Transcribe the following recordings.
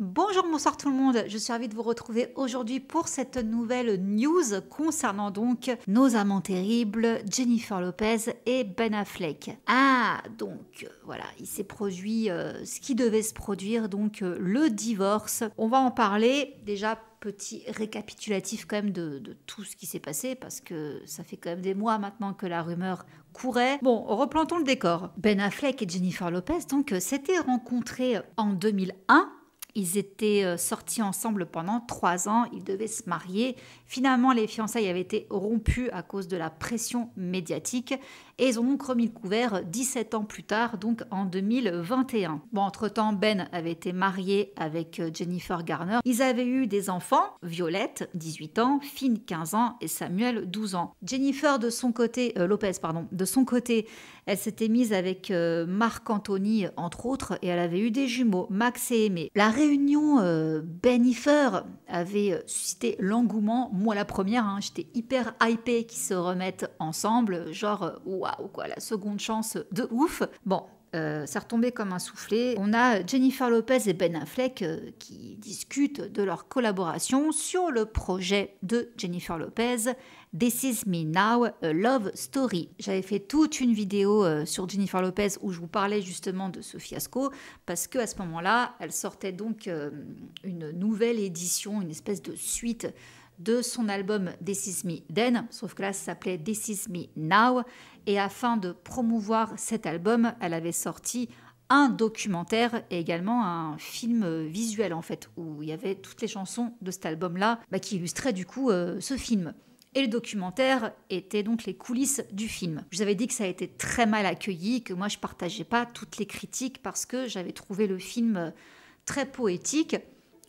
Bonjour, bonsoir tout le monde. Je suis ravie de vous retrouver aujourd'hui pour cette nouvelle news concernant donc nos amants terribles Jennifer Lopez et Ben Affleck. Ah, donc voilà, il s'est produit euh, ce qui devait se produire, donc euh, le divorce. On va en parler déjà petit récapitulatif quand même de, tout ce qui s'est passé, parce que ça fait quand même des mois maintenant que la rumeur courait. Bon, replantons le décor. Ben Affleck et Jennifer Lopez, donc, s'étaient rencontrés en 2001. Ils étaient euh, sortis ensemble pendant trois ans, ils devaient se marier. Finalement, les fiançailles avaient été rompues à cause de la pression médiatique et ils ont donc remis le couvert 17 ans plus tard, donc en 2021. Bon, entre-temps, Ben avait été marié avec euh, Jennifer Garner. Ils avaient eu des enfants, Violette, 18 ans, Finn, 15 ans, et Samuel, 12 ans. Jennifer, de son côté, euh, Lopez, pardon, de son côté, elle s'était mise avec euh, Marc Anthony, entre autres, et elle avait eu des jumeaux, Max et Aimé. La réunion Bennifer Benifer avait suscité l'engouement, moi la première, hein, j'étais hyper hypée qu'ils se remettent ensemble, genre, ou quoi, la seconde chance de ouf. Bon, euh, ça retombait comme un soufflet. On a Jennifer Lopez et Ben Affleck euh, qui discutent de leur collaboration sur le projet de Jennifer Lopez, This Is Me Now, a Love Story. J'avais fait toute une vidéo euh, sur Jennifer Lopez où je vous parlais justement de ce fiasco parce que à ce moment-là, elle sortait donc une nouvelle édition, une espèce de suite de son album This Is Me Then, sauf que là ça s'appelait This Is Me Now, et afin de promouvoir cet album, elle avait sorti un documentaire et également un film visuel en fait, où il y avait toutes les chansons de cet album-là bah, qui illustraient du coup euh, ce film. Et le documentaire était donc les coulisses du film. Je vous avais dit que ça a été très mal accueilli, que moi je partageais pas toutes les critiques parce que j'avais trouvé le film très poétique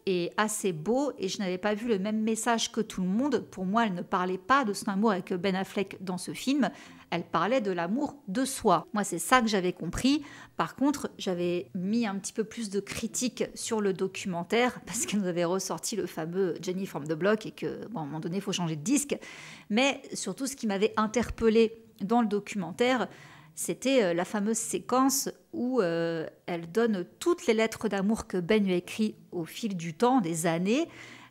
et assez beau et je n'avais pas vu le même message que tout le monde. Pour moi, elle ne parlait pas de son amour avec Ben Affleck dans ce film, elle parlait de l'amour de soi. Moi, c'est ça que j'avais compris. Par contre, j'avais mis un petit peu plus de critiques sur le documentaire parce qu'elle nous avait ressorti le fameux Jenny from the Block et que, bon, à un moment donné, il faut changer de disque. Mais surtout, ce qui m'avait interpellé dans le documentaire, c'était euh, la fameuse séquence où euh, elle donne toutes les lettres d'amour que Ben lui a écrit au fil du temps, des années.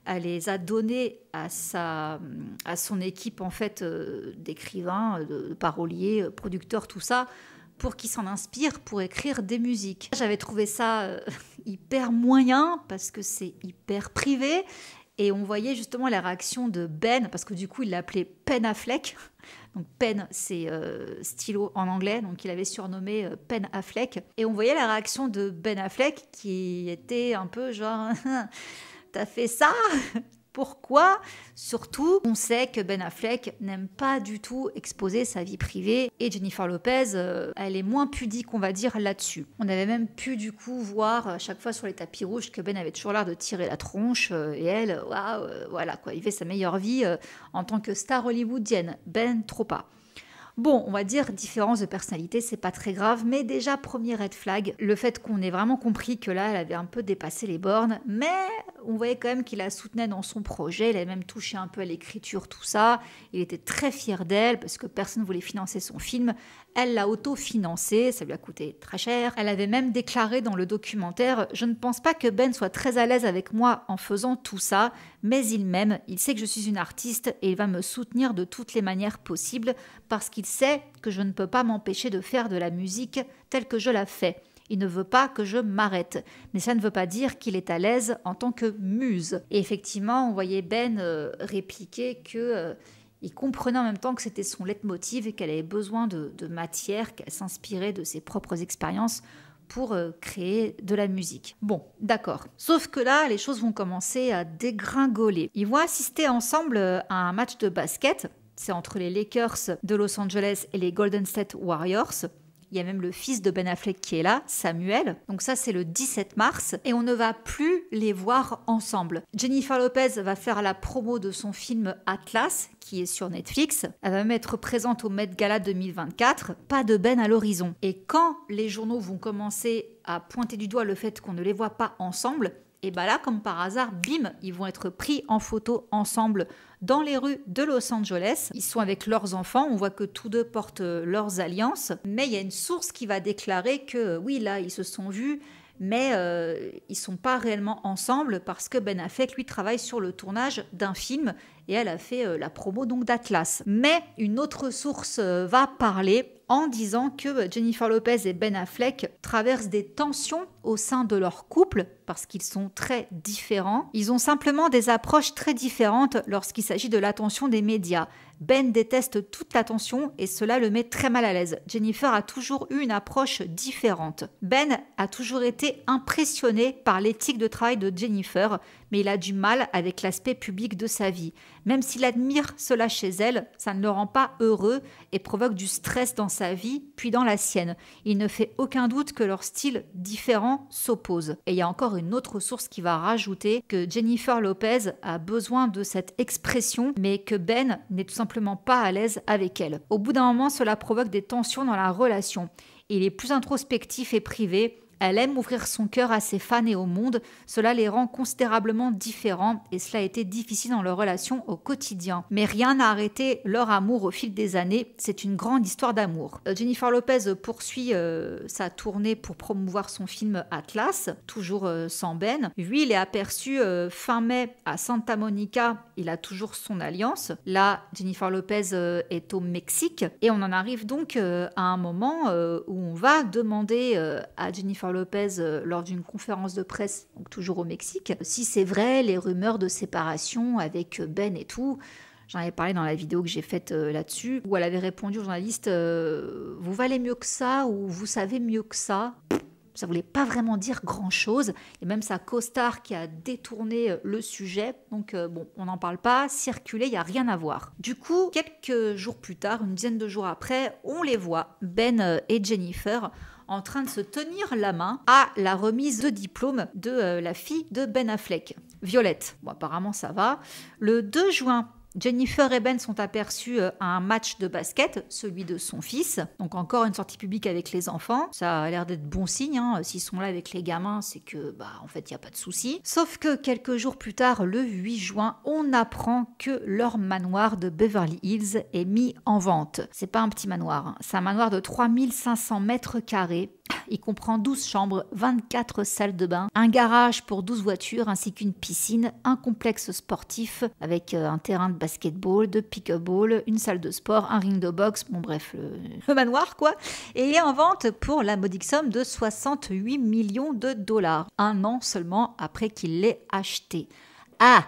Elle les a données à, sa, à son équipe en fait euh, d'écrivains, de, paroliers, producteurs, tout ça, pour qu'ils s'en inspirent pour écrire des musiques. J'avais trouvé ça hyper moyen parce que c'est hyper privé et on voyait justement la réaction de Ben, parce que du coup, il l'appelait Pen Affleck. Donc Pen, c'est euh, stylo en anglais, donc il avait surnommé euh, Pen Affleck. Et on voyait la réaction de Ben Affleck qui était un peu genre... T'as fait ça pourquoi Surtout, on sait que Ben Affleck n'aime pas du tout exposer sa vie privée et Jennifer Lopez, euh, elle est moins pudique, on va dire, là-dessus. On avait même pu du coup voir à euh, chaque fois sur les tapis rouges que Ben avait toujours l'air de tirer la tronche euh, et elle, voilà quoi, il fait sa meilleure vie en tant que star hollywoodienne. Ben, trop pas. Bon, on va dire différence de personnalité, c'est pas très grave, mais déjà, premier red flag, le fait qu'on ait vraiment compris que là, elle avait un peu dépassé les bornes, mais on voyait quand même qu'il la soutenait dans son projet, il avait même touché un peu à l'écriture, tout ça. Il était très fier d'elle parce que personne voulait financer son film. Elle l'a auto-financé, ça lui a coûté très cher. Elle avait même déclaré dans le documentaire Je ne pense pas que Ben soit très à l'aise avec moi en faisant tout ça, mais il m'aime, il sait que je suis une artiste et il va me soutenir de toutes les manières possibles parce qu'il il sait que je ne peux pas m'empêcher de faire de la musique telle que je la fais. Il ne veut pas que je m'arrête, mais ça ne veut pas dire qu'il est à l'aise en tant que muse. Et effectivement, on voyait Ben euh, répliquer que euh, il comprenait en même temps que c'était son leitmotiv et qu'elle avait besoin de, matière, qu'elle s'inspirait de ses propres expériences pour euh, créer de la musique. Bon, d'accord. Sauf que là, les choses vont commencer à dégringoler. Ils vont assister ensemble à un match de basket c'est entre les Lakers de Los Angeles et les Golden State Warriors. Il y a même le fils de Ben Affleck qui est là, Samuel. Donc ça, c'est le 17 mars. Et on ne va plus les voir ensemble. Jennifer Lopez va faire la promo de son film Atlas, qui est sur Netflix. Elle va même être présente au Met Gala 2024. Pas de Ben à l'horizon. Et quand les journaux vont commencer à pointer du doigt le fait qu'on ne les voit pas ensemble, et bien bah là, comme par hasard, bim, ils vont être pris en photo ensemble dans les rues de Los Angeles. Ils sont avec leurs enfants, on voit que tous deux portent euh, leurs alliances, mais il y a une source qui va déclarer que euh, oui, là, ils se sont vus, mais ils euh, ils sont pas réellement ensemble parce que Ben Affleck lui travaille sur le tournage d'un film et elle a fait la promo donc d'Atlas. Mais une autre source va parler en disant que Jennifer Lopez et Ben Affleck traversent des tensions au sein de leur couple parce qu'ils sont très différents. Ils ont simplement des approches très différentes lorsqu'il s'agit de l'attention des médias. Ben déteste toute l'attention et cela le met très mal à l'aise. Jennifer a toujours eu une approche différente. Ben a toujours été impressionné par l'éthique de travail de Jennifer, mais il a du mal avec l'aspect public de sa vie. Même s'il admire cela chez elle, ça ne le rend pas heureux et provoque du stress dans sa vie, puis dans la sienne. Il ne fait aucun doute que leur style différent s'opposent. Et il y a encore une autre source qui va rajouter que Jennifer Lopez a besoin de cette expression, mais que Ben n'est tout simplement pas à l'aise avec elle. Au bout d'un moment, cela provoque des tensions dans la relation. Il est plus introspectif et privé, elle aime ouvrir son cœur à ses fans et au monde, cela les rend considérablement différents et cela a été difficile dans leur relation au quotidien. Mais rien n'a arrêté leur amour au fil des années, c'est une grande histoire d'amour. Euh, Jennifer Lopez poursuit euh, sa tournée pour promouvoir son film Atlas, toujours euh, sans Ben. Lui, il est aperçu fin mai à Santa Monica, il a toujours son alliance. Là, Jennifer Lopez est au Mexique et on en arrive donc à un moment où on va demander à Jennifer Lopez euh, lors d'une conférence de presse, toujours au Mexique, si c'est vrai, les rumeurs de séparation avec Ben et tout, J'en avais parlé dans la vidéo que j'ai faite euh, là-dessus, où elle avait répondu aux journaliste euh, Vous valez mieux que ça ou vous savez mieux que ça ça voulait pas vraiment dire grand-chose. Et même sa costard qui a détourné le sujet. Donc bon, on n'en parle pas, circuler, il n'y a rien à voir. Du coup, quelques jours plus tard, une dizaine de jours après, on les voit, Ben et Jennifer, en train de se tenir la main à la remise de diplôme de euh, la fille de Ben Affleck, Violette. Bon, apparemment ça va. Le 2 juin, Jennifer et Ben sont aperçus euh, à un match de basket, celui de son fils. Donc encore une sortie publique avec les enfants. Ça a l'air d'être bon signe. Hein. S'ils sont là avec les gamins, c'est que bah en fait il n'y a pas de souci. Sauf que quelques jours plus tard, le 8 juin, on apprend que leur manoir de Beverly Hills est mis en vente. C'est pas un petit manoir. Hein. C'est un manoir de 3500 mètres carrés il comprend 12 chambres, 24 salles de bain, un garage pour 12 voitures ainsi qu'une piscine, un complexe sportif avec euh, un terrain de basketball, de pickleball, une salle de sport, un ring de boxe, bon bref, le, manoir quoi. Et il est en vente pour la modique somme de 68 millions de dollars, un an seulement après qu'il l'ait acheté. Ah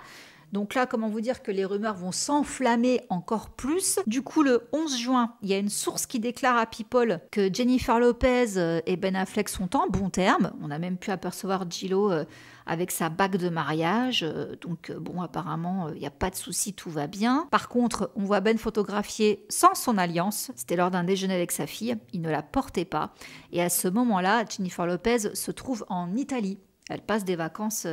donc là, comment vous dire que les rumeurs vont s'enflammer encore plus. Du coup, le 11 juin, il y a une source qui déclare à People que Jennifer Lopez euh, et Ben Affleck sont en bon terme. On a même pu apercevoir Gillo euh, avec sa bague de mariage. Euh, donc bon, apparemment, il n'y a pas de souci, tout va bien. Par contre, on voit Ben photographier sans son alliance. C'était lors d'un déjeuner avec sa fille. Il ne la portait pas. Et à ce moment-là, Jennifer Lopez se trouve en Italie. Elle passe des vacances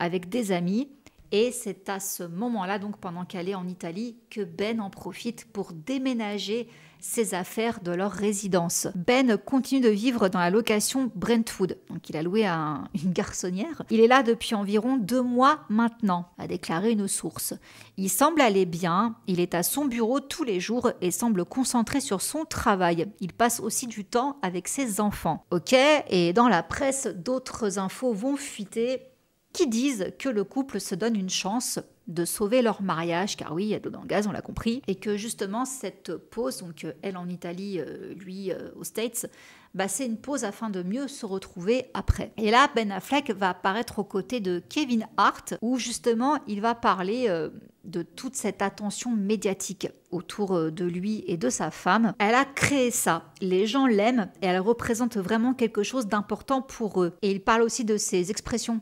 avec des amis. Et c'est à ce moment-là, donc pendant qu'elle est en Italie, que Ben en profite pour déménager ses affaires de leur résidence. Ben continue de vivre dans la location Brentwood, donc il a loué à une garçonnière. Il est là depuis environ deux mois maintenant, a déclaré une source. Il semble aller bien, il est à son bureau tous les jours et semble concentré sur son travail. Il passe aussi du temps avec ses enfants. Ok, et dans la presse, d'autres infos vont fuiter qui disent que le couple se donne une chance de sauver leur mariage, car oui, il y a de l'eau dans le gaz, on l'a compris, et que justement cette pause, donc elle en Italie, euh, lui euh, aux States, bah, c'est une pause afin de mieux se retrouver après. Et là, Ben Affleck va apparaître aux côtés de Kevin Hart, où justement il va parler euh, de toute cette attention médiatique autour de lui et de sa femme. Elle a créé ça, les gens l'aiment et elle représente vraiment quelque chose d'important pour eux. Et il parle aussi de ses expressions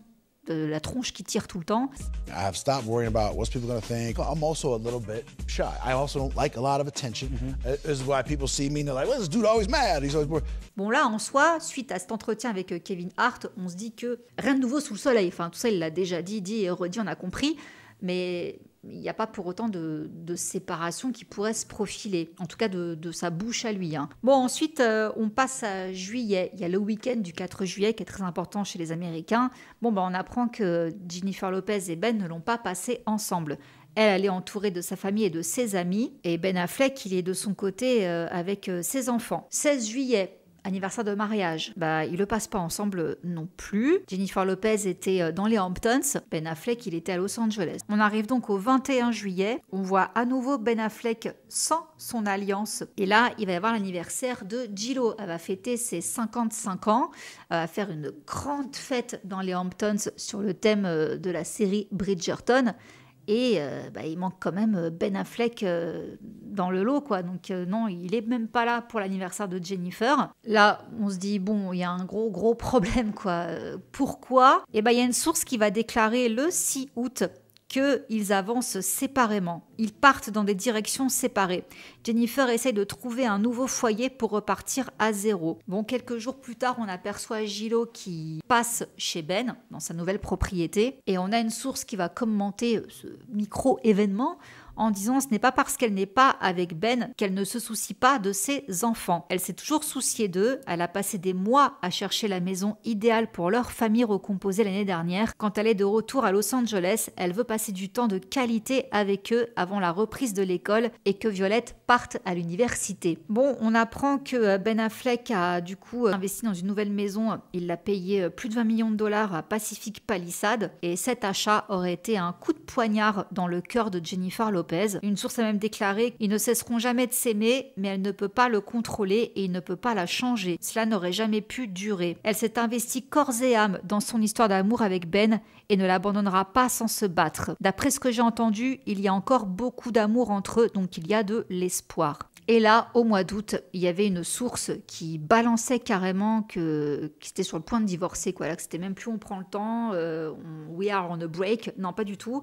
la tronche qui tire tout le temps. have stopped worrying about what people going to think. I'm also a little bit shy. I also don't like a lot of attention. Mm -hmm. This uh, is why people see me and they're like, well, this dude always mad. He's always bored. Bon là, en soi, suite à cet entretien avec euh, Kevin Hart, on se dit que rien de nouveau sous le soleil. Enfin, tout ça, il l'a déjà dit, dit et redit, on a compris. Mais il n'y a pas pour autant de, séparation qui pourrait se profiler, en tout cas de, sa bouche à lui. Hein. Bon, ensuite, euh, on passe à juillet. Il y a le week-end du 4 juillet qui est très important chez les Américains. Bon, ben, on apprend que Jennifer Lopez et Ben ne l'ont pas passé ensemble. Elle, elle est entourée de sa famille et de ses amis, et Ben Affleck, il est de son côté euh, avec euh, ses enfants. 16 juillet, anniversaire de mariage. Bah, ils le passent pas ensemble non plus. Jennifer Lopez était euh, dans les Hamptons, Ben Affleck il était à Los Angeles. On arrive donc au 21 juillet, on voit à nouveau Ben Affleck sans son alliance et là il va y avoir l'anniversaire de Gillo. Elle va fêter ses 55 ans, elle va faire une grande fête dans les Hamptons sur le thème euh, de la série Bridgerton. Et euh, bah, il manque quand même euh, Ben Affleck euh, dans le lot, quoi. Donc non, il est même pas là pour l'anniversaire de Jennifer. Là, on se dit bon, il y a un gros gros problème, quoi. pourquoi Et eh ben il y a une source qui va déclarer le 6 août qu'ils avancent séparément. Ils partent dans des directions séparées. Jennifer essaye de trouver un nouveau foyer pour repartir à zéro. Bon, quelques jours plus tard, on aperçoit Gilo qui passe chez Ben, dans sa nouvelle propriété, et on a une source qui va commenter ce micro-événement en disant ce n'est pas parce qu'elle n'est pas avec Ben qu'elle ne se soucie pas de ses enfants. Elle s'est toujours souciée d'eux, elle a passé des mois à chercher la maison idéale pour leur famille recomposée l'année dernière. Quand elle est de retour à Los Angeles, elle veut passer du temps de qualité avec eux avant la reprise de l'école et que Violette parte à l'université. Bon, on apprend que euh, Ben Affleck a du coup euh, investi dans une nouvelle maison, il l'a payé euh, plus de 20 millions de dollars à Pacific Palisade et cet achat aurait été un coup de poignard dans le cœur de Jennifer Lopez une source a même déclaré Ils ne cesseront jamais de s'aimer, mais elle ne peut pas le contrôler et il ne peut pas la changer. Cela n'aurait jamais pu durer. Elle s'est investie corps et âme dans son histoire d'amour avec Ben et ne l'abandonnera pas sans se battre. D'après ce que j'ai entendu, il y a encore beaucoup d'amour entre eux, donc il y a de l'espoir. Et là, au mois d'août, il y avait une source qui balançait carrément que, c'était sur le point de divorcer. Quoi. Là, que c'était même plus on prend le temps, euh, we are on a break. Non, pas du tout.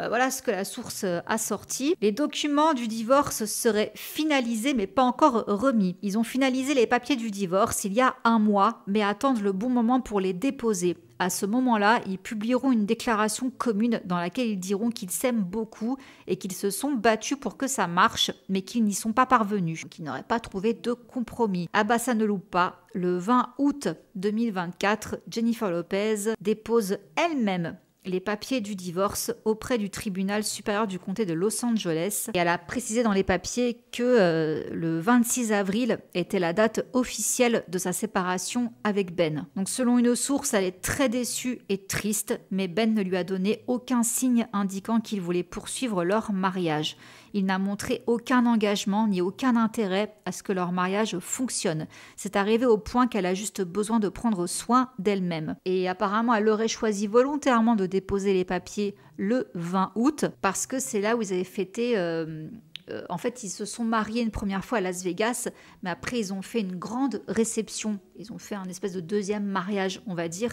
Euh, voilà ce que la source a sorti. Les documents du divorce seraient finalisés, mais pas encore remis. Ils ont finalisé les papiers du divorce il y a un mois, mais attendent le bon moment pour les déposer. À ce moment-là, ils publieront une déclaration commune dans laquelle ils diront qu'ils s'aiment beaucoup et qu'ils se sont battus pour que ça marche, mais qu'ils n'y sont pas parvenus, qu'ils n'auraient pas trouvé de compromis. Ah bah, ne loupe pas. Le 20 août 2024, Jennifer Lopez dépose elle-même les papiers du divorce auprès du tribunal supérieur du comté de Los Angeles. Et elle a précisé dans les papiers que euh, le 26 avril était la date officielle de sa séparation avec Ben. Donc selon une source, elle est très déçue et triste, mais Ben ne lui a donné aucun signe indiquant qu'il voulait poursuivre leur mariage. Il n'a montré aucun engagement ni aucun intérêt à ce que leur mariage fonctionne. C'est arrivé au point qu'elle a juste besoin de prendre soin d'elle-même. Et apparemment, elle aurait choisi volontairement de déposer les papiers le 20 août parce que c'est là où ils avaient fêté... Euh, euh, en fait, ils se sont mariés une première fois à Las Vegas, mais après, ils ont fait une grande réception. Ils ont fait un espèce de deuxième mariage, on va dire.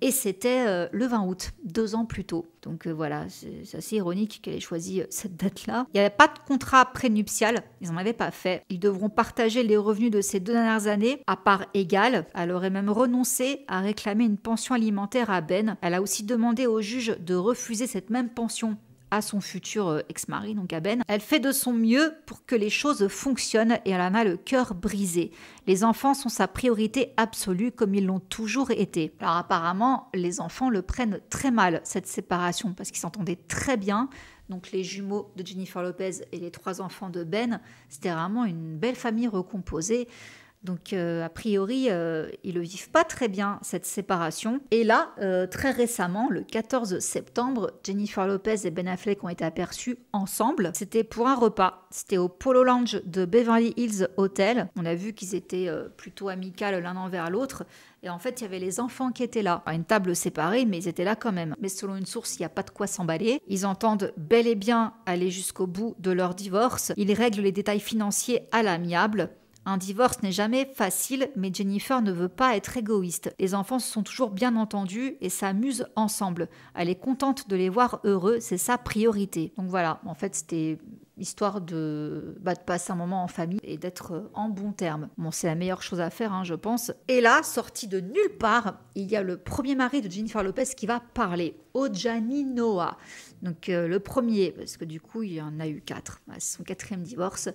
Et c'était euh, le 20 août, deux ans plus tôt. Donc euh, voilà, c'est assez ironique qu'elle ait choisi euh, cette date-là. Il n'y avait pas de contrat prénuptial, ils n'en avaient pas fait. Ils devront partager les revenus de ces deux dernières années à part égale. Elle aurait même renoncé à réclamer une pension alimentaire à Ben. Elle a aussi demandé au juge de refuser cette même pension à son futur euh, ex-mari, donc à Ben. Elle fait de son mieux pour que les choses fonctionnent et elle en a le cœur brisé. Les enfants sont sa priorité absolue comme ils l'ont toujours été. Alors apparemment, les enfants le prennent très mal, cette séparation, parce qu'ils s'entendaient très bien. Donc les jumeaux de Jennifer Lopez et les trois enfants de Ben, c'était vraiment une belle famille recomposée. Donc, euh, a priori, euh, ils ne vivent pas très bien cette séparation. Et là, euh, très récemment, le 14 septembre, Jennifer Lopez et Ben Affleck ont été aperçus ensemble. C'était pour un repas. C'était au Polo Lounge de Beverly Hills Hotel. On a vu qu'ils étaient plutôt amicales l'un envers l'autre. Et en fait, il y avait les enfants qui étaient là, à une table séparée, mais ils étaient là quand même. Mais selon une source, il n'y a pas de quoi s'emballer. Ils entendent bel et bien aller jusqu'au bout de leur divorce. Ils règlent les détails financiers à l'amiable. Un divorce n'est jamais facile, mais Jennifer ne veut pas être égoïste. Les enfants se sont toujours bien entendus et s'amusent ensemble. Elle est contente de les voir heureux, c'est sa priorité. Donc voilà, en fait c'était histoire de, bah, passer un moment en famille et d'être en bon terme. Bon, c'est la meilleure chose à faire, hein, je pense. Et là, sorti de nulle part, il y a le premier mari de Jennifer Lopez qui va parler, Ojani Noah. Donc euh, le premier, parce que du coup, il y en a eu quatre. Bah, c'est son quatrième divorce.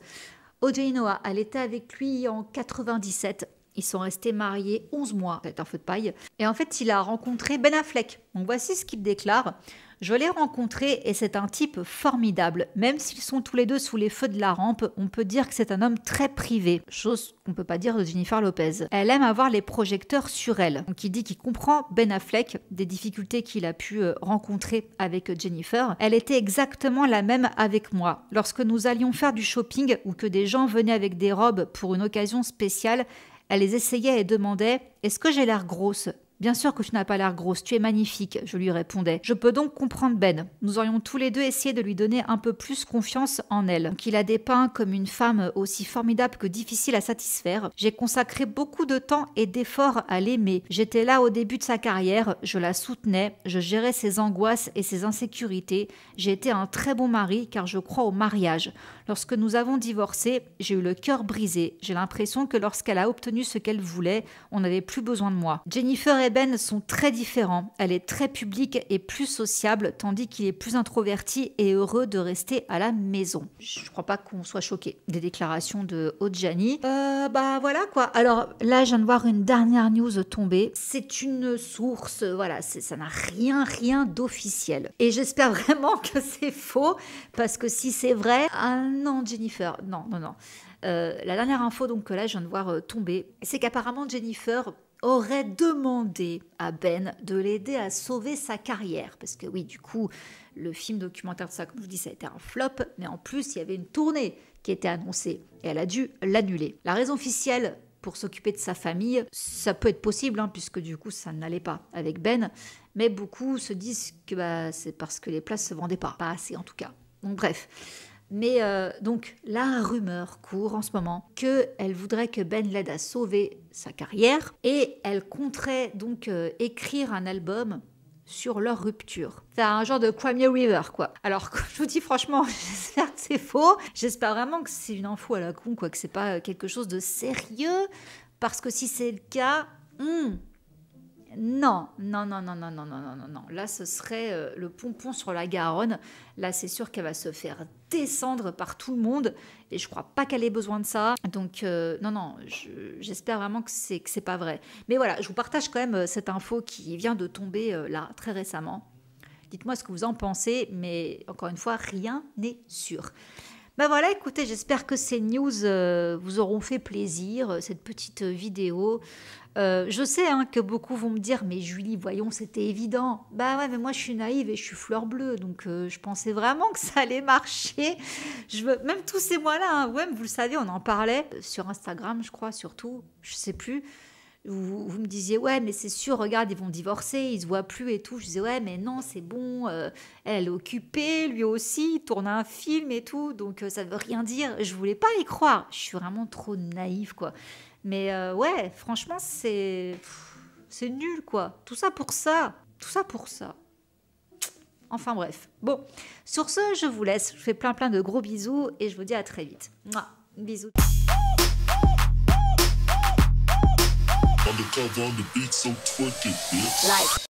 OJ Noah, elle était avec lui en 97. Ils sont restés mariés 11 mois, c'est un feu de paille. Et en fait, il a rencontré Ben Affleck. Donc voici ce qu'il déclare. Je l'ai rencontré et c'est un type formidable. Même s'ils sont tous les deux sous les feux de la rampe, on peut dire que c'est un homme très privé, chose qu'on ne peut pas dire de Jennifer Lopez. Elle aime avoir les projecteurs sur elle. Donc il dit qu'il comprend Ben Affleck des difficultés qu'il a pu euh, rencontrer avec Jennifer. Elle était exactement la même avec moi. Lorsque nous allions faire du shopping ou que des gens venaient avec des robes pour une occasion spéciale, elle les essayait et demandait Est-ce que j'ai l'air grosse Bien sûr que tu n'as pas l'air grosse, tu es magnifique, je lui répondais. Je peux donc comprendre Ben. Nous aurions tous les deux essayé de lui donner un peu plus confiance en elle, qu'il a dépeint comme une femme aussi formidable que difficile à satisfaire. J'ai consacré beaucoup de temps et d'efforts à l'aimer. J'étais là au début de sa carrière, je la soutenais, je gérais ses angoisses et ses insécurités. J'ai été un très bon mari car je crois au mariage. Lorsque nous avons divorcé, j'ai eu le cœur brisé. J'ai l'impression que lorsqu'elle a obtenu ce qu'elle voulait, on n'avait plus besoin de moi. Jennifer et ben sont très différents. Elle est très publique et plus sociable, tandis qu'il est plus introverti et heureux de rester à la maison. Je crois pas qu'on soit choqué des déclarations de Odjani. Euh, bah voilà quoi. Alors là, je viens de voir une dernière news tomber. C'est une source, voilà, ça n'a rien, rien d'officiel. Et j'espère vraiment que c'est faux, parce que si c'est vrai, ah non, Jennifer, non, non, non. Euh, la dernière info donc que là je viens de voir euh, tomber, c'est qu'apparemment Jennifer aurait demandé à Ben de l'aider à sauver sa carrière. Parce que oui, du coup, le film documentaire de ça, comme je vous dis, ça a été un flop, mais en plus, il y avait une tournée qui était annoncée et elle a dû l'annuler. La raison officielle pour s'occuper de sa famille, ça peut être possible, hein, puisque du coup, ça n'allait pas avec Ben, mais beaucoup se disent que bah, c'est parce que les places se vendaient pas, pas assez en tout cas. Donc bref. Mais euh, donc, la rumeur court en ce moment qu'elle voudrait que Ben l'aide à sauver sa carrière et elle compterait donc euh, écrire un album sur leur rupture. C'est un genre de Crimea River, quoi. Alors, je vous dis franchement, j'espère que c'est faux. J'espère vraiment que c'est une info à la con, quoi, que c'est pas euh, quelque chose de sérieux. Parce que si c'est le cas, hmm. Non, non, non, non, non, non, non, non, non, Là, ce serait euh, le pompon sur la Garonne. Là, c'est sûr qu'elle va se faire descendre par tout le monde. Et je crois pas qu'elle ait besoin de ça. Donc, euh, non, non, j'espère vraiment que c'est, que c'est pas vrai. Mais voilà, je vous partage quand même euh, cette info qui vient de tomber là, très récemment. Dites-moi ce que vous en pensez, mais encore une fois, rien n'est sûr. Ben voilà, écoutez, j'espère que ces news vous auront fait plaisir, cette petite vidéo euh, je sais hein, que beaucoup vont me dire, mais Julie, voyons, c'était évident. Bah ouais, mais moi je suis naïve et je suis fleur bleue, donc euh, je pensais vraiment que ça allait marcher. Je veux... Même tous ces mois-là, hein, ouais, vous le savez, on en parlait sur Instagram, je crois, surtout, je sais plus. Vous, me disiez, ouais, mais c'est sûr, regarde, ils vont divorcer, ils se voient plus et tout. Je disais, ouais, mais non, c'est bon, euh, elle est occupée, lui aussi, il tourne un film et tout, donc ça ne veut rien dire. Je voulais pas y croire. Je suis vraiment trop naïve, quoi. Mais euh, ouais, franchement, c'est. C'est nul, quoi. Tout ça pour ça. Tout ça pour ça. Enfin bref. Bon, sur ce, je vous laisse. Je fais plein plein de gros bisous et je vous dis à très vite. Bisous.